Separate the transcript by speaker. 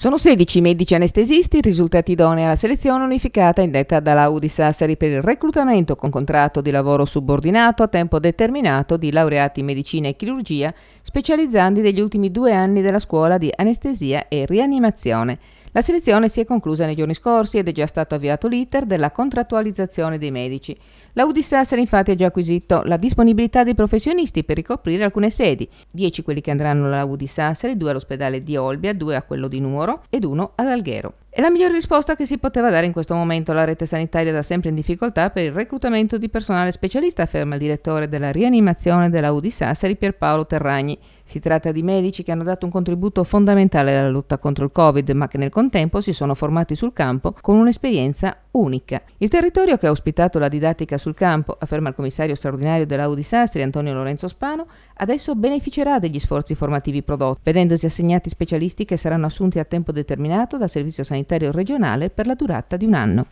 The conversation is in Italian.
Speaker 1: Sono 16 medici anestesisti, risultati idonei alla selezione unificata indetta dalla Udi Sassari per il reclutamento con contratto di lavoro subordinato a tempo determinato di laureati in medicina e chirurgia, specializzandi degli ultimi due anni della scuola di anestesia e rianimazione. La selezione si è conclusa nei giorni scorsi ed è già stato avviato l'iter della contrattualizzazione dei medici. La Udisasser infatti ha già acquisito la disponibilità dei professionisti per ricoprire alcune sedi, 10 quelli che andranno alla Udisasser, 2 all'ospedale di Olbia, 2 a quello di Nuoro ed 1 ad Alghero. È la migliore risposta che si poteva dare in questo momento La rete sanitaria è da sempre in difficoltà per il reclutamento di personale specialista, afferma il direttore della rianimazione della Udisasser Pierpaolo Terragni. Si tratta di medici che hanno dato un contributo fondamentale alla lotta contro il Covid, ma che nel contempo si sono formati sul campo con un'esperienza unica. Il territorio che ha ospitato la didattica sul campo, afferma il commissario straordinario dell'Audi Sastri Antonio Lorenzo Spano, adesso beneficerà degli sforzi formativi prodotti, vedendosi assegnati specialisti che saranno assunti a tempo determinato dal Servizio Sanitario Regionale per la durata di un anno.